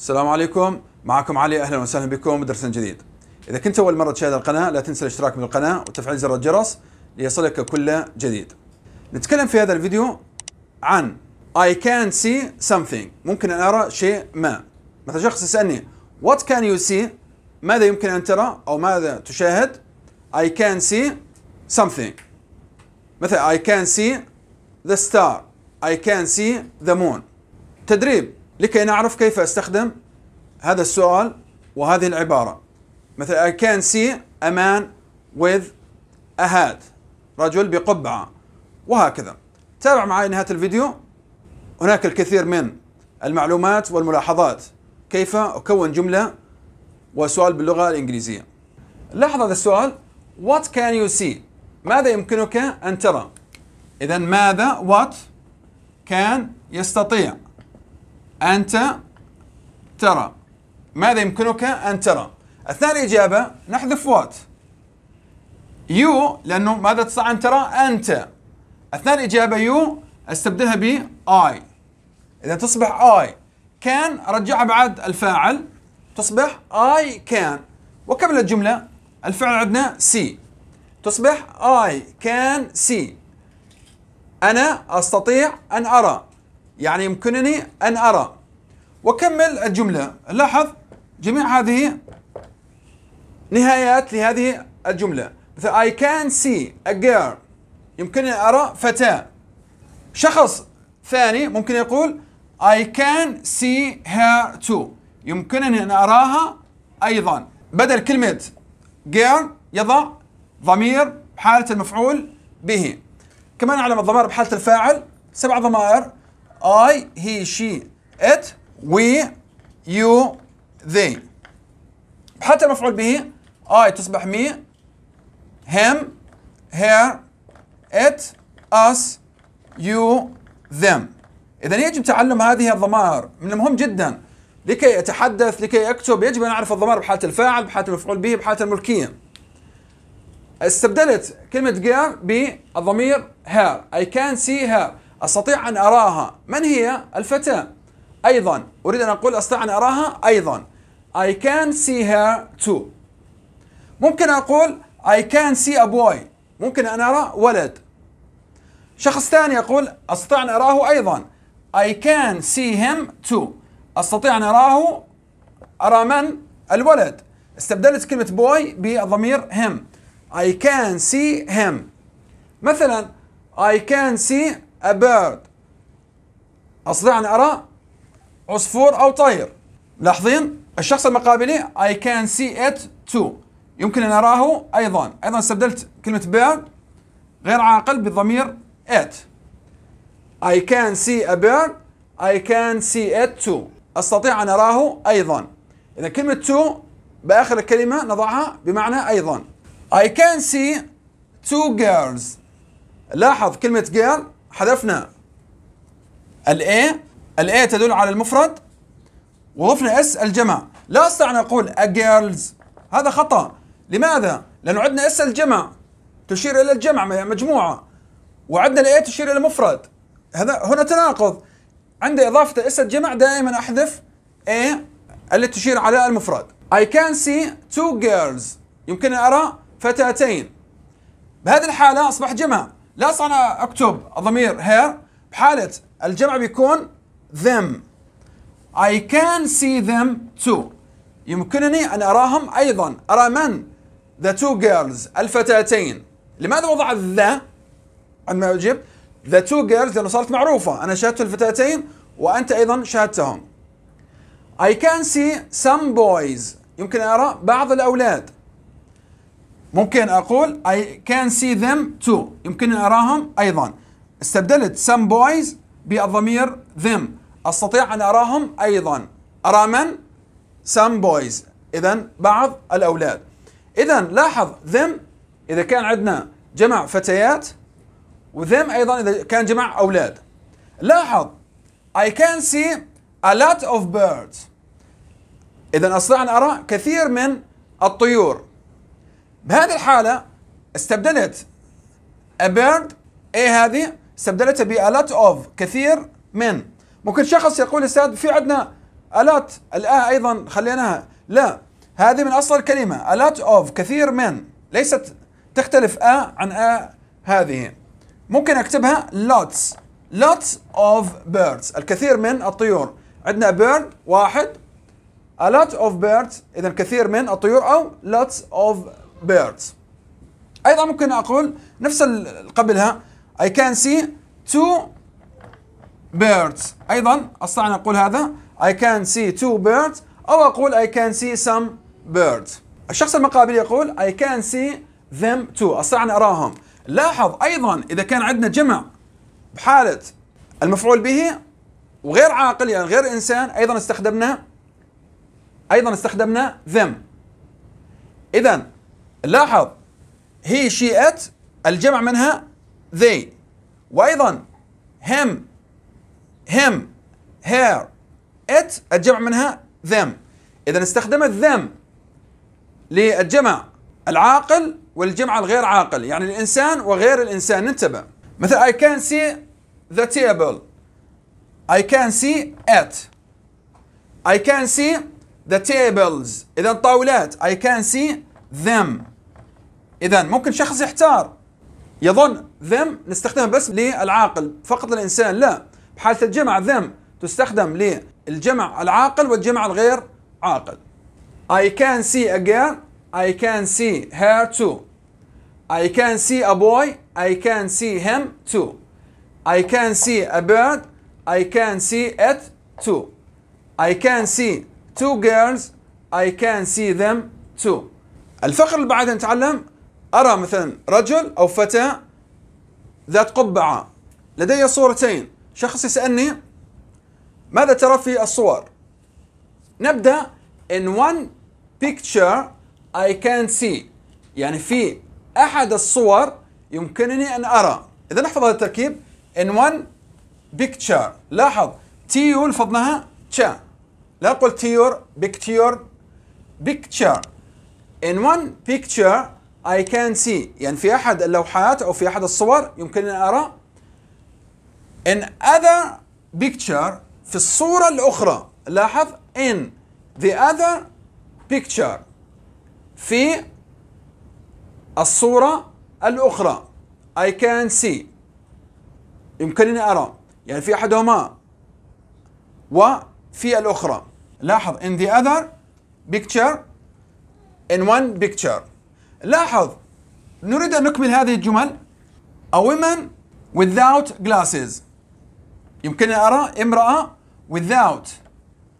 السلام عليكم معكم علي اهلا وسهلا بكم بدرس جديد اذا كنت اول مره تشاهد القناه لا تنسى الاشتراك بالقناه وتفعيل زر الجرس ليصلك كل جديد نتكلم في هذا الفيديو عن I can see something ممكن ان ارى شيء ما مثلا شخص يسالني what can you see ماذا يمكن ان ترى او ماذا تشاهد I can see something مثلا I can see the star I can see the moon تدريب لكي نعرف كيف استخدم هذا السؤال وهذه العبارة مثل I can see a man with a hat رجل بقبعة وهكذا تابع معي نهاية الفيديو هناك الكثير من المعلومات والملاحظات كيف أكون جملة وسؤال باللغة الإنجليزية لاحظ هذا السؤال What can you see؟ ماذا يمكنك أن ترى؟ إذا ماذا what can يستطيع أنت ترى ماذا يمكنك أن ترى أثناء الإجابة نحذف وات يو لأنه ماذا تستطيع أن ترى أنت أثناء الإجابة يو استبدلها ب I إذا تصبح I كان أرجعها بعد الفاعل تصبح I can وكمل الجملة الفعل عندنا C تصبح I can see أنا أستطيع أن أرى يعني يمكنني أن أرى وكمل الجملة لاحظ جميع هذه نهايات لهذه الجملة مثل I can see a girl يمكنني أرى فتاة شخص ثاني ممكن يقول I can see her too يمكنني أن أراها أيضا بدل كلمة girl يضع ضمير بحالة المفعول به كمان نعلم الضمائر بحالة الفاعل سبع ضمائر I, he, she, it, we, you, they حتى المفعول به I تصبح me him her it us you them إذا يجب تعلم هذه الضمائر من المهم جدا لكي يتحدث لكي يكتب يجب أن أعرف الضمائر بحالة الفاعل بحالة المفعول به بحالة الملكية استبدلت كلمة girl بالضمير her I can see her أستطيع أن أراها من هي؟ الفتاة أيضا أريد أن أقول أستطيع أن أراها أيضا I can see her too ممكن أقول I can see a boy ممكن أن أرى ولد شخص ثاني يقول أستطيع أن أراه أيضا I can see him too أستطيع أن أراه أرى من؟ الولد استبدلت كلمة boy بضمير him I can see him مثلا I can see a bird أستطيع أن أرى عصفور أو طير لاحظين الشخص المقابلي I can see it too يمكن أن أراه أيضا أيضا استبدلت كلمة bird غير عاقل بضمير it I can see a bird I can see it too أستطيع أن أراه أيضا إذا كلمة to بآخر الكلمة نضعها بمعنى أيضا I can see two girls لاحظ كلمة girl حذفنا الـ الايه تدل على المفرد وضفنا اس الجمع لا استطيع ان اقول a girls هذا خطا لماذا؟ لانه عندنا اس الجمع تشير الى الجمع مجموعه وعندنا الايه تشير الى مفرد هذا هنا تناقض عند اضافه اس الجمع دائما احذف a التي تشير على المفرد I can see two girls يمكن أن أرى فتاتين بهذه الحالة أصبح جمع لا انا اكتب ضمير هير بحاله الجمع بيكون them I can see them too يمكنني أن أراهم أيضا أرى من the two girls الفتاتين لماذا وضع the عندما أجيب the two girls لأنه صارت معروفة أنا شاهدت الفتاتين وأنت أيضا شاهدتهم I can see some boys يمكن أن أرى بعض الأولاد ممكن أقول I can see them too يمكنني أراهم أيضا استبدلت some boys بالضمير them أستطيع أن أراهم أيضا أرى من؟ some boys إذا بعض الأولاد إذا لاحظ them إذا كان عندنا جمع فتيات وذم أيضا إذا كان جمع أولاد لاحظ I can see a lot of birds إذا أستطيع أن أرى كثير من الطيور بهذه الحالة استبدلت a bird A هذه استبدلتها ب a lot of كثير من ممكن شخص يقول استاذ في عندنا a lot الآه أيضا خليناها لا هذه من أصل الكلمة a lot of كثير من ليست تختلف a عن a هذه ممكن أكتبها lots lots of birds الكثير من الطيور عندنا bird واحد a lot of birds إذا كثير من الطيور أو lots of birds أيضا ممكن أقول نفس قبلها I can see two birds أيضا أستطيع أن أقول هذا I can see two birds أو أقول I can see some birds الشخص المقابل يقول I can see them too أستطيع أن أراهم لاحظ أيضا إذا كان عندنا جمع بحالة المفعول به وغير عاقل يعني غير إنسان أيضا استخدمنا أيضا استخدمنا them إذا لاحظ هي ات الجمع منها they وأيضا him him her it الجمع منها them إذا استخدمت them للجمع العاقل والجمع الغير عاقل يعني الإنسان وغير الإنسان انتبه مثلا I can see the table I can see it I can see the tables إذا الطاولات I can see them اذا ممكن شخص يحتار يظن ذم نستخدمه بس للعاقل فقط الانسان لا بحالة الجمع ذم تستخدم للجمع العاقل والجمع الغير عاقل I can see a girl I can see her too I can see a boy I can see him too I can see a bird I can see it too I can see two girls I can see them too الفقر اللي بعدها نتعلم أرى مثلا رجل أو فتاة ذات قبعة لدي صورتين شخص يسألني ماذا ترى في الصور نبدأ in one picture I can see يعني في أحد الصور يمكنني أن أرى إذا نحفظ هذا التركيب in one picture لاحظ تيو لفظناها تشا لا أقول تيور بيكتيور picture in one picture I can see يعني في أحد اللوحات أو في أحد الصور يمكنني أن أرى in other picture في الصورة الأخرى لاحظ in the other picture في الصورة الأخرى I can see يمكنني أرى يعني في أحدهما وفي الأخرى لاحظ in the other picture in one picture لاحظ نريد أن نكمل هذه الجمل A woman without glasses يمكن أرى امرأة without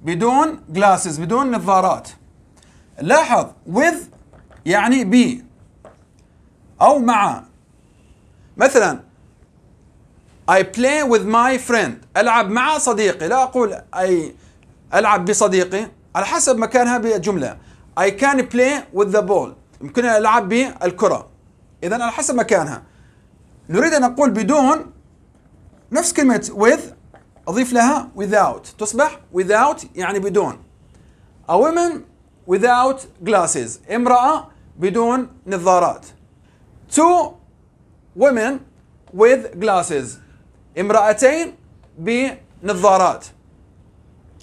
بدون glasses بدون نظارات لاحظ with يعني ب أو مع مثلا I play with my friend ألعب مع صديقي لا أقول اي ألعب بصديقي على حسب مكانها بالجملة I can play with the ball يمكننا الالعاب بالكره اذا على حسب مكانها نريد ان نقول بدون نفس كلمه with اضيف لها without تصبح without يعني بدون a woman without glasses امراه بدون نظارات two women with glasses امرأتين بنظارات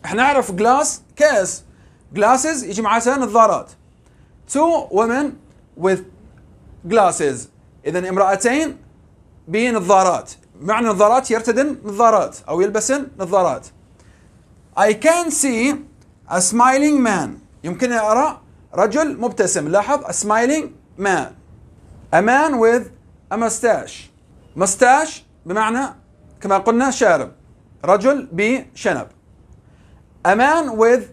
احنا نعرف glass كاس glasses يجي معها نظارات two women with glasses إذا امرأتين بنظارات معنى نظارات يرتدن نظارات أو يلبسن نظارات I can see a smiling man يمكن أرى رجل مبتسم لاحظ a smiling man a man with a mustache mustache بمعنى كما قلنا شارب رجل بشنب a man with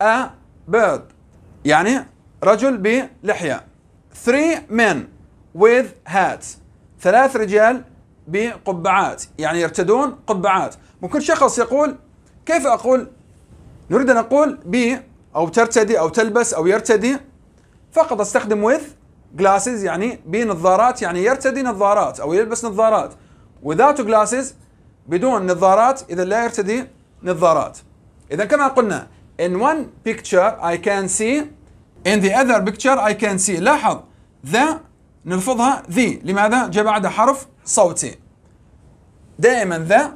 a bird يعني رجل بلحية three men with hats ثلاث رجال بقبعات يعني يرتدون قبعات ممكن شخص يقول كيف أقول نريد أن أقول ب أو ترتدي أو تلبس أو يرتدي فقط أستخدم with glasses يعني بنظارات يعني يرتدي نظارات أو يلبس نظارات without glasses بدون نظارات إذا لا يرتدي نظارات إذا كما قلنا in one picture I can see In the other picture I can see لاحظ the نلفظها the لماذا؟ جاء بعدها حرف صوتي دائما the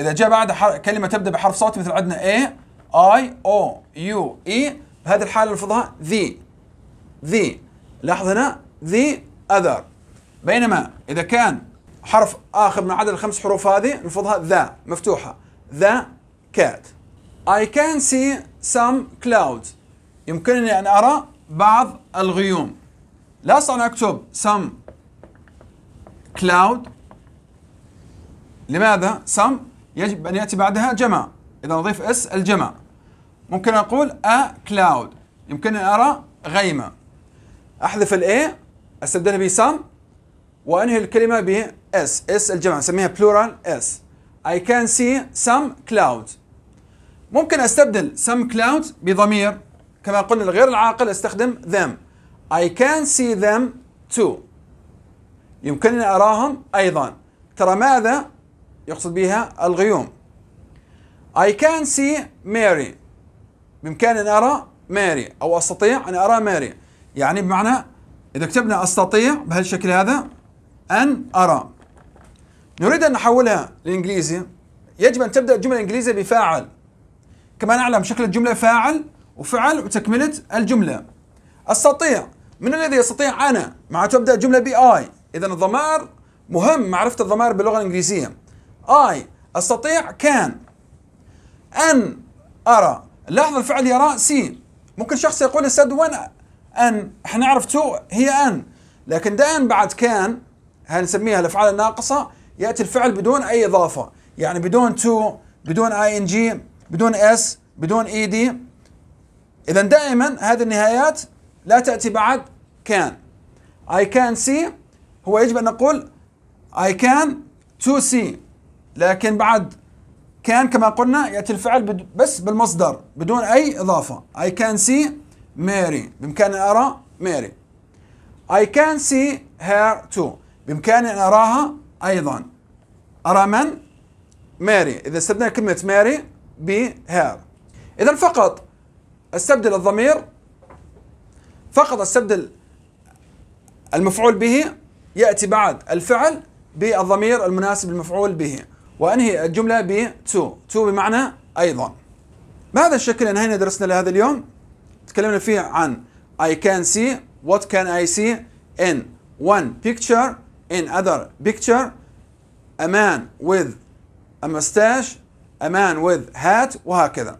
إذا جاء بعدها كلمة تبدأ بحرف صوتي مثل عندنا A I O U E بهذه الحالة نلفظها the the لاحظ هنا the other بينما إذا كان حرف آخر من عدد الخمس حروف هذه نلفظها ذا مفتوحة ذا كات I can see some clouds يمكنني أن أرى بعض الغيوم لا أستطيع أن أكتب some cloud لماذا؟ some يجب أن يأتي بعدها جمع إذا نضيف اس الجمع ممكن أقول a cloud يمكنني أن أرى غيمة أحذف الـ A أستبدلها ب some وأنهي الكلمة بـ s s الجمع نسميها plural s I can see some clouds ممكن أستبدل some clouds بضمير كما قلنا الغير العاقل استخدم them I can see them too يمكنني أراهم أيضا ترى ماذا يقصد بها الغيوم I can see Mary بإمكاني أن أرى ماري أو أستطيع أن أرى ماري يعني بمعنى إذا كتبنا أستطيع بهالشكل هذا أن أرى نريد أن نحولها للإنجليزي يجب أن تبدأ الجملة الإنجليزية بفاعل كما نعلم شكل الجملة فاعل وفعل وتكملة الجملة أستطيع من الذي يستطيع أنا مع تبدأ الجملة I إذا الضمائر مهم معرفة الضمائر باللغة الإنجليزية آي أستطيع كان أن أرى لاحظ الفعل يرى سي ممكن شخص يقول السد وين أن احنا نعرف تو هي أن لكن دائما بعد كان هل نسميها الأفعال الناقصة يأتي الفعل بدون أي إضافة يعني بدون تو بدون اي ان جي بدون اس بدون اي دي إذا دائما هذه النهايات لا تأتي بعد كان I can see هو يجب أن نقول I can to see لكن بعد كان كما قلنا يأتي الفعل بس بالمصدر بدون أي إضافة I can see ماري بإمكاني أن أرى ماري I can see her too بإمكاني أن أراها أيضا أرى من؟ ماري إذا استبدلنا كلمة ماري بهير إذا فقط استبدل الضمير فقط استبدل المفعول به يأتي بعد الفعل بالضمير المناسب للمفعول به وأنهي الجملة ب to to بمعنى أيضا بهذا الشكل انهينا درسنا لهذا اليوم تكلمنا فيه عن I can see what can I see in one picture in other picture a man with a mustache a man with hat وهكذا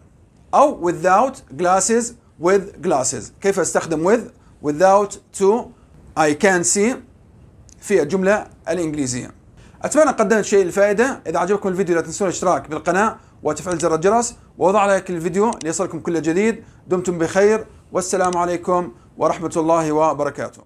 أو without glasses with glasses كيف أستخدم with without to I can see في الجملة الإنجليزية أتمنى قدمت شيء الفائدة إذا عجبكم الفيديو لا تنسون الاشتراك بالقناة وتفعيل زر الجرس ووضع لايك للفيديو ليصلكم كل جديد دمتم بخير والسلام عليكم ورحمة الله وبركاته